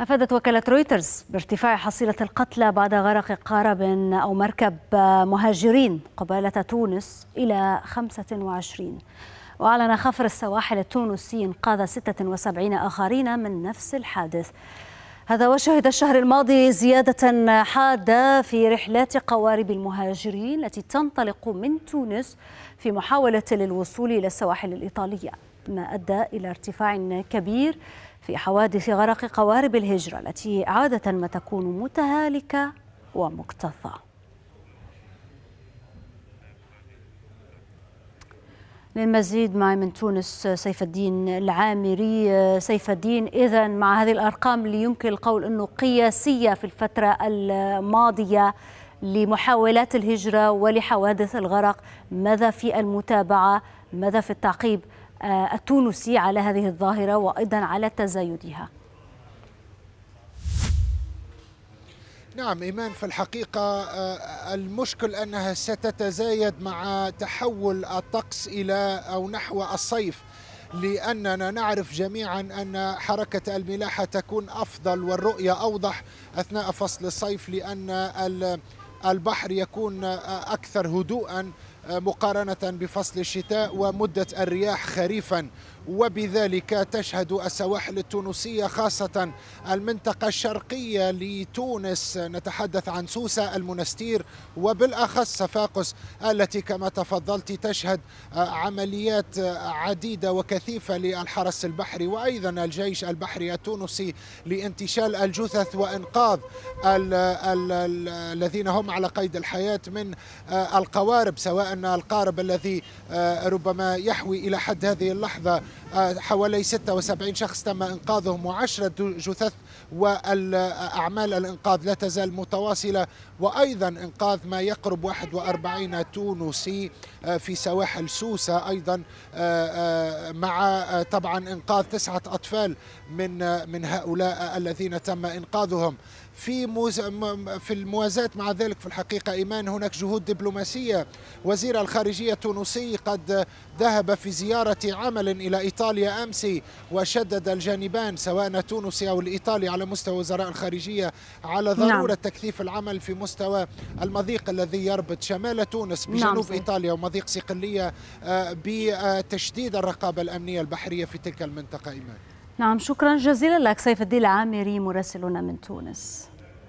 أفادت وكالة رويترز بارتفاع حصيلة القتلى بعد غرق قارب أو مركب مهاجرين قبالة تونس إلى 25 وأعلن خفر السواحل التونسي إنقاذ 76 آخرين من نفس الحادث هذا وشهد الشهر الماضي زيادة حادة في رحلات قوارب المهاجرين التي تنطلق من تونس في محاولة للوصول إلى السواحل الإيطالية ما أدى إلى ارتفاع كبير في حوادث غرق قوارب الهجرة التي عادة ما تكون متهالكة ومكتظة للمزيد معي من تونس سيف الدين العامري سيف الدين إذا مع هذه الأرقام اللي يمكن القول أنه قياسية في الفترة الماضية لمحاولات الهجرة ولحوادث الغرق ماذا في المتابعة ماذا في التعقيب آه، التونسي على هذه الظاهرة وأيضا على تزايدها نعم إيمان في الحقيقة آه، المشكل أنها ستتزايد مع تحول الطقس إلى أو نحو الصيف لأننا نعرف جميعا أن حركة الملاحة تكون أفضل والرؤية أوضح أثناء فصل الصيف لأن البحر يكون آه، أكثر هدوءا مقارنة بفصل الشتاء ومدة الرياح خريفا وبذلك تشهد السواحل التونسية خاصة المنطقة الشرقية لتونس نتحدث عن سوسة المنستير وبالأخص صفاقس التي كما تفضلت تشهد عمليات عديدة وكثيفة للحرس البحري وأيضا الجيش البحري التونسي لانتشال الجثث وإنقاذ الذين هم على قيد الحياة من القوارب سواء أن القارب الذي آه، ربما يحوي إلى حد هذه اللحظة آه، حوالي 76 شخص تم إنقاذهم وعشرة جثث والأعمال الإنقاذ لا تزال متواصلة وأيضا إنقاذ ما يقرب 41 تونسي آه، في سواحل سوسة أيضا مع طبعا إنقاذ تسعة أطفال من من هؤلاء الذين تم إنقاذهم في موز... في الموازاة مع ذلك في الحقيقة إيمان هناك جهود دبلوماسية وزير الخارجية التونسي قد ذهب في زيارة عمل إلى إيطاليا أمس وشدد الجانبان سواء تونسي أو الإيطالي على مستوى وزراء الخارجية على نعم. ضرورة نعم. تكثيف العمل في مستوى المضيق الذي يربط شمال تونس نعم، بجنوب نعم. إيطاليا ومضيق صقلية آه، بتشديد الرقابة الأمنية البحرية في تلك المنطقة إيمان نعم شكرا جزيلا لك سيف الدين العامري مراسلنا من تونس